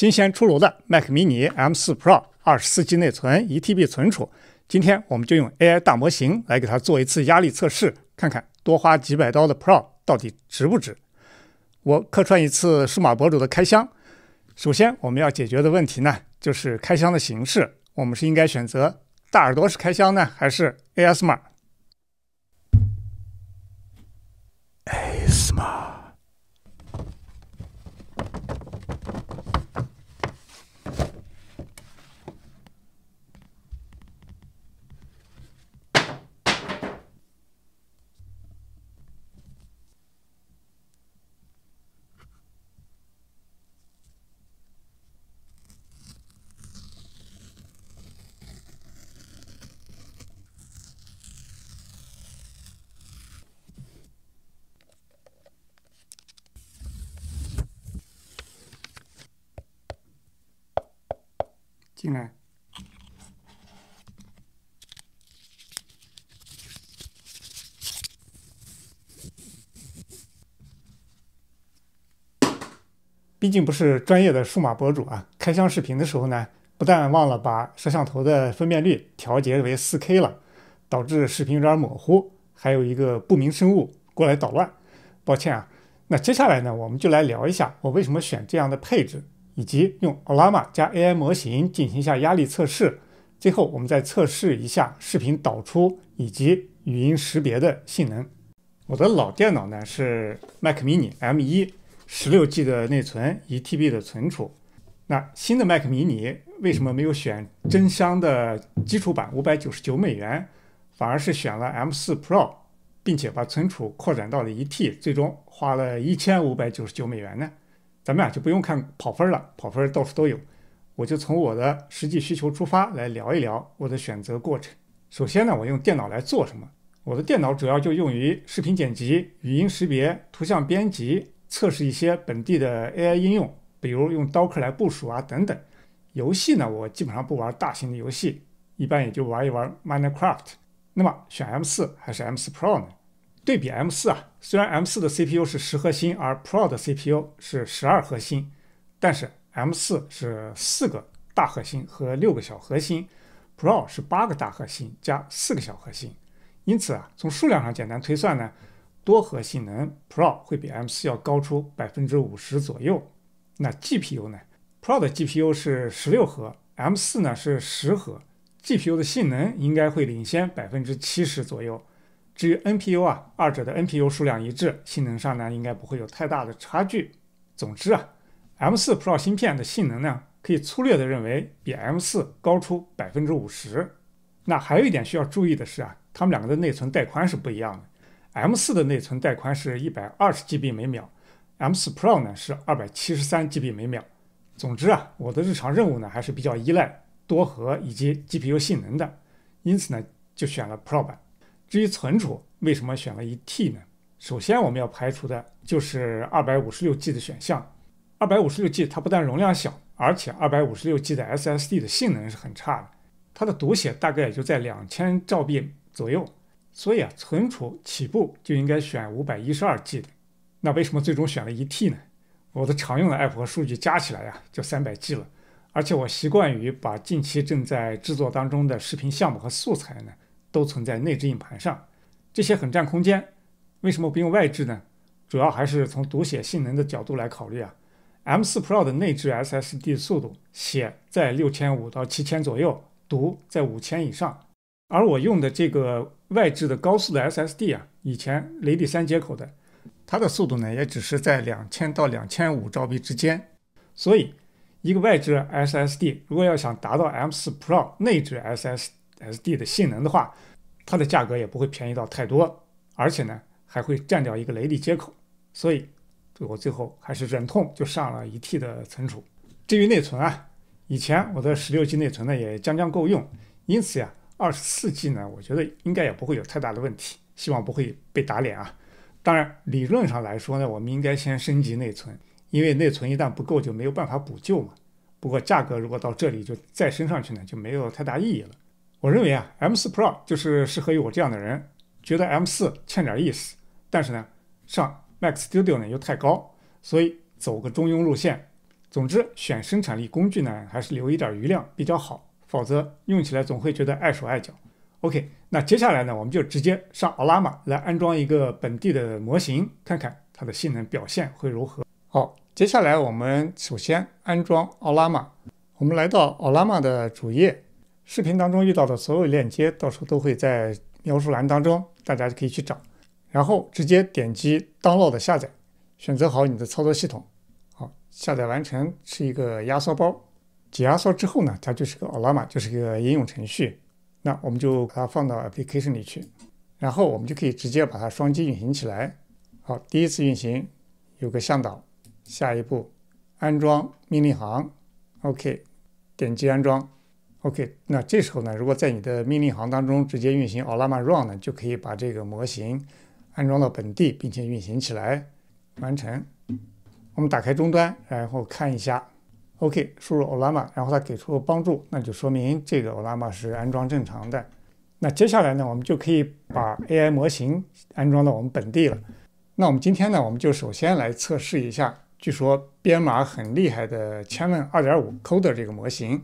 新鲜出炉的 Mac Mini M 四 Pro，二十四 G 内存，一 TB 存储。今天我们就用 AI 大模型来给它做一次压力测试，看看多花几百刀的 Pro 到底值不值。我客串一次数码博主的开箱。首先我们要解决的问题呢，就是开箱的形式。我们是应该选择大耳朵式开箱呢，还是 ASMR？进来。毕竟不是专业的数码博主啊，开箱视频的时候呢，不但忘了把摄像头的分辨率调节为四 K 了，导致视频有点模糊，还有一个不明生物过来捣乱。抱歉啊，那接下来呢，我们就来聊一下我为什么选这样的配置。以及用 Llama 加 AI 模型进行一下压力测试，最后我们再测试一下视频导出以及语音识别的性能。我的老电脑呢是 Mac Mini M1，十六 G 的内存，一 TB 的存储。那新的 Mac Mini 为什么没有选真香的基础版五百九十九美元，反而是选了 M4 Pro，并且把存储扩展到了一 T，最终花了一千五百九十九美元呢？咱们啊就不用看跑分了，跑分到处都有。我就从我的实际需求出发来聊一聊我的选择过程。首先呢，我用电脑来做什么？我的电脑主要就用于视频剪辑、语音识别、图像编辑、测试一些本地的 AI 应用，比如用刀客来部署啊等等。游戏呢，我基本上不玩大型的游戏，一般也就玩一玩 Minecraft。那么选 M4 还是 M4 Pro 呢？对比 M4 啊，虽然 M4 的 CPU 是十核心，而 Pro 的 CPU 是十二核心，但是 M4 是四个大核心和六个小核心，Pro 是八个大核心加四个小核心。因此啊，从数量上简单推算呢，多核性能 Pro 会比 M4 要高出百分之五十左右。那 GPU 呢？Pro 的 GPU 是十六核，M4 呢是十核，GPU 的性能应该会领先百分之七十左右。至于 NPU 啊，二者的 NPU 数量一致，性能上呢应该不会有太大的差距。总之啊，M4 Pro 芯片的性能呢，可以粗略的认为比 M4 高出百分之五十。那还有一点需要注意的是啊，它们两个的内存带宽是不一样的。M4 的内存带宽是一百二十 GB 每秒，M4 Pro 呢是二百七十三 GB 每秒。总之啊，我的日常任务呢还是比较依赖多核以及 GPU 性能的，因此呢就选了 Pro 版。至于存储，为什么选了一 T 呢？首先，我们要排除的就是二百五十六 G 的选项。二百五十六 G 它不但容量小，而且二百五十六 G 的 SSD 的性能是很差的，它的读写大概也就在两千兆 B 左右。所以啊，存储起步就应该选五百一十二 G 的。那为什么最终选了一 T 呢？我的常用的 app 和数据加起来呀，就三百 G 了。而且我习惯于把近期正在制作当中的视频项目和素材呢。都存在内置硬盘上，这些很占空间，为什么不用外置呢？主要还是从读写性能的角度来考虑啊。M4 Pro 的内置 SSD 速度写在六千五到七千左右，读在五千以上，而我用的这个外置的高速的 SSD 啊，以前雷迪三接口的，它的速度呢也只是在两千到两千五兆 b 之间，所以一个外置 SSD 如果要想达到 M4 Pro 内置 SSD，S D 的性能的话，它的价格也不会便宜到太多，而且呢还会占掉一个雷利接口，所以，我最后还是忍痛就上了一 T 的存储。至于内存啊，以前我的十六 G 内存呢也将将够用，因此呀，二十四 G 呢我觉得应该也不会有太大的问题，希望不会被打脸啊。当然，理论上来说呢，我们应该先升级内存，因为内存一旦不够就没有办法补救嘛。不过价格如果到这里就再升上去呢，就没有太大意义了。我认为啊，M 四 Pro 就是适合于我这样的人，觉得 M 四欠点意思，但是呢，上 Mac Studio 呢又太高，所以走个中庸路线。总之，选生产力工具呢，还是留一点余量比较好，否则用起来总会觉得碍手碍脚。OK，那接下来呢，我们就直接上 o l a m a 来安装一个本地的模型，看看它的性能表现会如何。好，接下来我们首先安装 o l a m a 我们来到 o l a m a 的主页。视频当中遇到的所有链接，到时候都会在描述栏当中，大家就可以去找，然后直接点击 download 的下载，选择好你的操作系统，好，下载完成是一个压缩包，解压缩之后呢，它就是个 olama，就是个应用程序，那我们就把它放到 application 里去，然后我们就可以直接把它双击运行起来，好，第一次运行有个向导，下一步安装命令行，OK，点击安装。OK，那这时候呢，如果在你的命令行当中直接运行 Ollama run 呢，就可以把这个模型安装到本地，并且运行起来，完成。我们打开终端，然后看一下，OK，输入 Ollama，然后它给出帮助，那就说明这个 Ollama 是安装正常的。那接下来呢，我们就可以把 AI 模型安装到我们本地了。那我们今天呢，我们就首先来测试一下，据说编码很厉害的千问2.5 c o d e r 这个模型。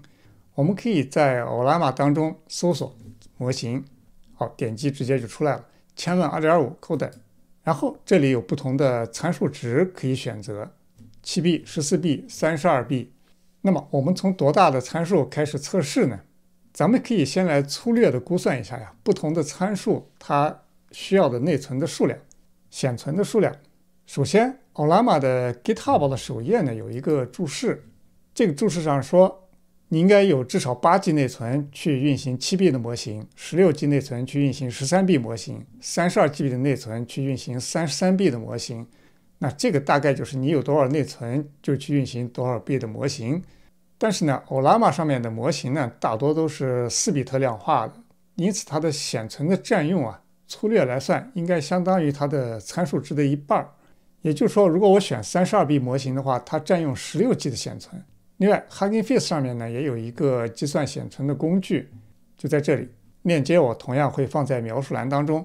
我们可以在 Olama 当中搜索模型，好，点击直接就出来了，千万二点五 code，然后这里有不同的参数值可以选择，七 b、十四 b、三十二 b。那么我们从多大的参数开始测试呢？咱们可以先来粗略的估算一下呀，不同的参数它需要的内存的数量、显存的数量。首先，Olama 的 GitHub 的首页呢有一个注释，这个注释上说。你应该有至少八 G 内存去运行七 B 的模型，十六 G 内存去运行十三 B 模型，三十二 G B 的内存去运行三十三 B 的模型。那这个大概就是你有多少内存就去运行多少 B 的模型。但是呢 o l 玛 a m a 上面的模型呢，大多都是四比特量化的，因此它的显存的占用啊，粗略来算应该相当于它的参数值的一半。也就是说，如果我选三十二 B 模型的话，它占用十六 G 的显存。另外，Hugging Face 上面呢也有一个计算显存的工具，就在这里。链接我同样会放在描述栏当中。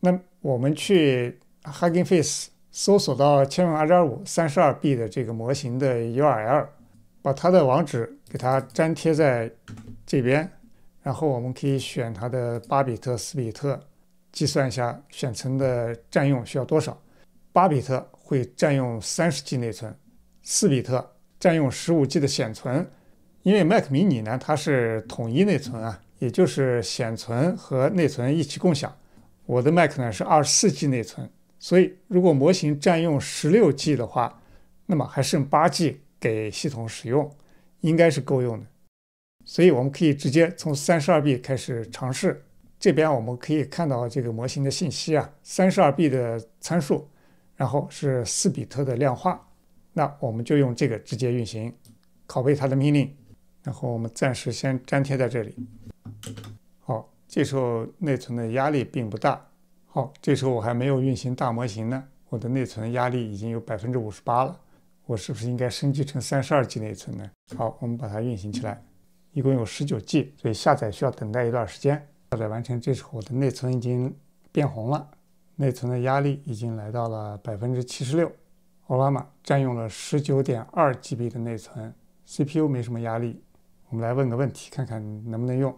那我们去 Hugging Face 搜索到千问二点五三十二 B 的这个模型的 URL，把它的网址给它粘贴在这边，然后我们可以选它的八比特、四比特，计算一下显存的占用需要多少。八比特会占用三十 G 内存，四比特。占用十五 G 的显存，因为 Mac mini 呢，它是统一内存啊，也就是显存和内存一起共享。我的 Mac 呢是二十四 G 内存，所以如果模型占用十六 G 的话，那么还剩八 G 给系统使用，应该是够用的。所以我们可以直接从三十二 B 开始尝试。这边我们可以看到这个模型的信息啊，三十二 B 的参数，然后是四比特的量化。那我们就用这个直接运行，拷贝它的命令，然后我们暂时先粘贴在这里。好，这时候内存的压力并不大。好，这时候我还没有运行大模型呢，我的内存压力已经有百分之五十八了。我是不是应该升级成三十二 G 内存呢？好，我们把它运行起来，一共有十九 G，所以下载需要等待一段时间。下载完成，这时候我的内存已经变红了，内存的压力已经来到了百分之七十六。奥巴马占用了十九点二 G 的内存，CPU 没什么压力。我们来问个问题，看看能不能用。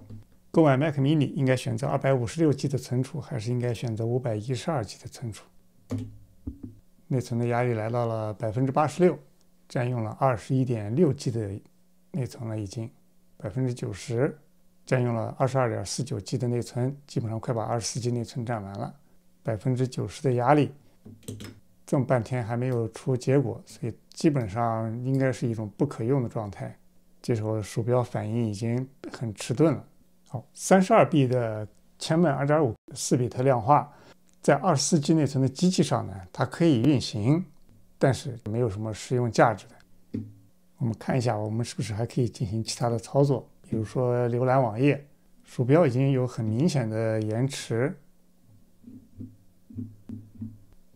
购买 Mac Mini 应该选择二百五十六 G 的存储，还是应该选择五百一十二 G 的存储？内存的压力来到了百分之八十六，占用了二十一点六 G 的内存了，已经百分之九十，占用了二十二点四九 G 的内存，基本上快把二十四 G 内存占完了，百分之九十的压力。这么半天还没有出结果，所以基本上应该是一种不可用的状态。这时候鼠标反应已经很迟钝了。好，三十二 b 的千迈二点五四比特量化，在二十四 G 内存的机器上呢，它可以运行，但是没有什么实用价值的。我们看一下，我们是不是还可以进行其他的操作，比如说浏览网页。鼠标已经有很明显的延迟。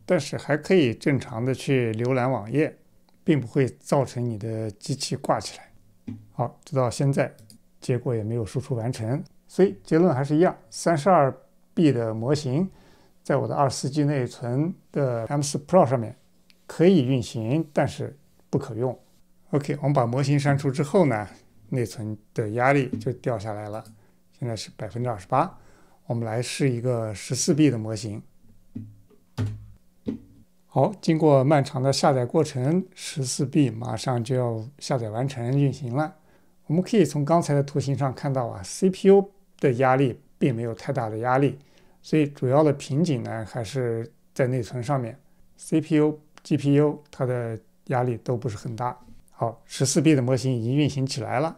但是还可以正常的去浏览网页，并不会造成你的机器挂起来。好，直到现在，结果也没有输出完成，所以结论还是一样，三十二 B 的模型，在我的二四 G 内存的 M4 Pro 上面可以运行，但是不可用。OK，我们把模型删除之后呢，内存的压力就掉下来了，现在是百分之二十八。我们来试一个十四 B 的模型。好，经过漫长的下载过程，十四 B 马上就要下载完成运行了。我们可以从刚才的图形上看到啊，CPU 的压力并没有太大的压力，所以主要的瓶颈呢还是在内存上面。CPU、GPU 它的压力都不是很大。好，十四 B 的模型已经运行起来了，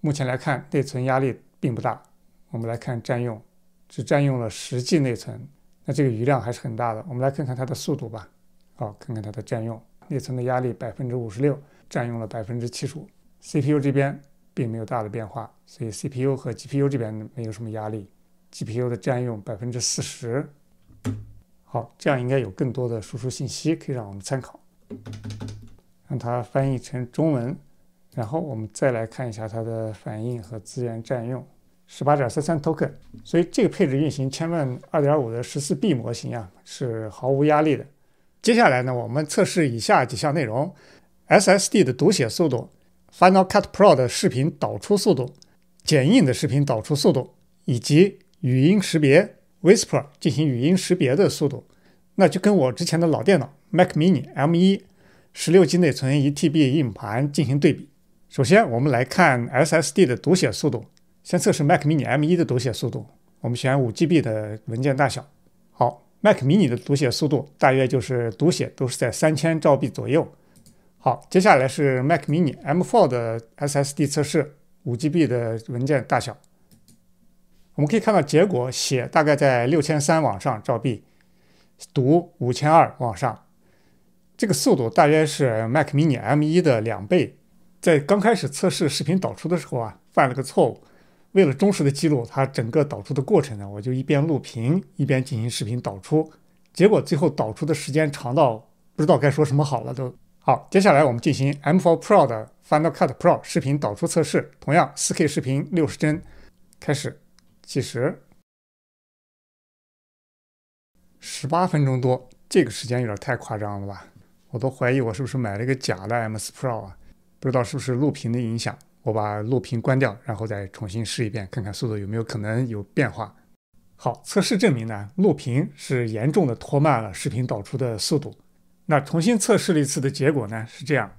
目前来看内存压力并不大。我们来看占用，只占用了十 G 内存，那这个余量还是很大的。我们来看看它的速度吧。好，看看它的占用内存的压力百分之五十六，占用了百分之七十五。CPU 这边并没有大的变化，所以 CPU 和 GPU 这边没有什么压力。GPU 的占用百分之四十。好，这样应该有更多的输出信息可以让我们参考，让它翻译成中文，然后我们再来看一下它的反应和资源占用，十八点三三 token。所以这个配置运行千万二点五的十四 B 模型啊，是毫无压力的。接下来呢，我们测试以下几项内容：SSD 的读写速度、Final Cut Pro 的视频导出速度、剪映的视频导出速度，以及语音识别 Whisper 进行语音识别的速度。那就跟我之前的老电脑 Mac Mini M1，十六 G 内存、一 TB 硬盘进行对比。首先，我们来看 SSD 的读写速度。先测试 Mac Mini M1 的读写速度，我们选五 GB 的文件大小。Mac Mini 的读写速度大约就是读写都是在三千兆 b 左右。好，接下来是 Mac Mini M4 的 SSD 测试，五 GB 的文件大小，我们可以看到结果，写大概在六千三往上兆 b 读五千二往上，这个速度大约是 Mac Mini M1 的两倍。在刚开始测试视频导出的时候啊，犯了个错误。为了忠实的记录它整个导出的过程呢，我就一边录屏一边进行视频导出，结果最后导出的时间长到不知道该说什么好了都。好，接下来我们进行 M4 Pro 的 Final Cut Pro 视频导出测试，同样 4K 视频六十帧，开始计时，十八分钟多，这个时间有点太夸张了吧？我都怀疑我是不是买了一个假的 M4 Pro 啊？不知道是不是录屏的影响？我把录屏关掉，然后再重新试一遍，看看速度有没有可能有变化。好，测试证明呢，录屏是严重的拖慢了视频导出的速度。那重新测试了一次的结果呢，是这样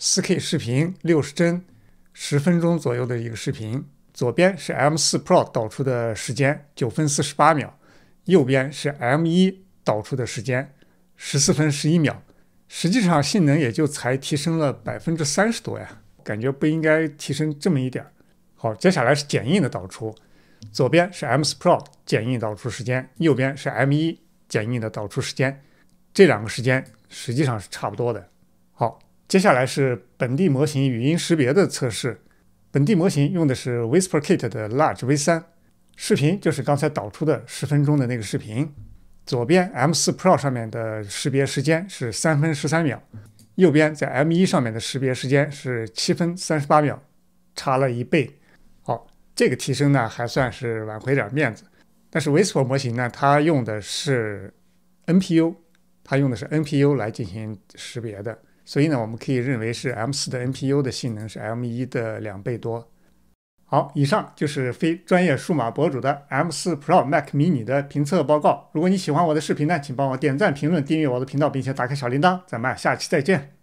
：4K 视频，六十帧，十分钟左右的一个视频，左边是 M4 Pro 导出的时间，九分四十八秒；右边是 M1 导出的时间，十四分十一秒。实际上性能也就才提升了百分之三十多呀。感觉不应该提升这么一点儿。好，接下来是剪映的导出，左边是 M4 Pro 剪映导出时间，右边是 M1 剪映的导出时间，这两个时间实际上是差不多的。好，接下来是本地模型语音识别的测试，本地模型用的是 Whisper Kit 的 Large V3，视频就是刚才导出的十分钟的那个视频，左边 M4 Pro 上面的识别时间是三分十三秒。右边在 M 一上面的识别时间是七分三十八秒，差了一倍。好，这个提升呢还算是挽回点面子。但是 Wisper 模型呢，它用的是 NPU，它用的是 NPU 来进行识别的，所以呢，我们可以认为是 M 四的 NPU 的性能是 M 一的两倍多。好，以上就是非专业数码博主的 M4 Pro Mac mini 的评测报告。如果你喜欢我的视频呢，请帮我点赞、评论、订阅我的频道，并且打开小铃铛。咱们下期再见。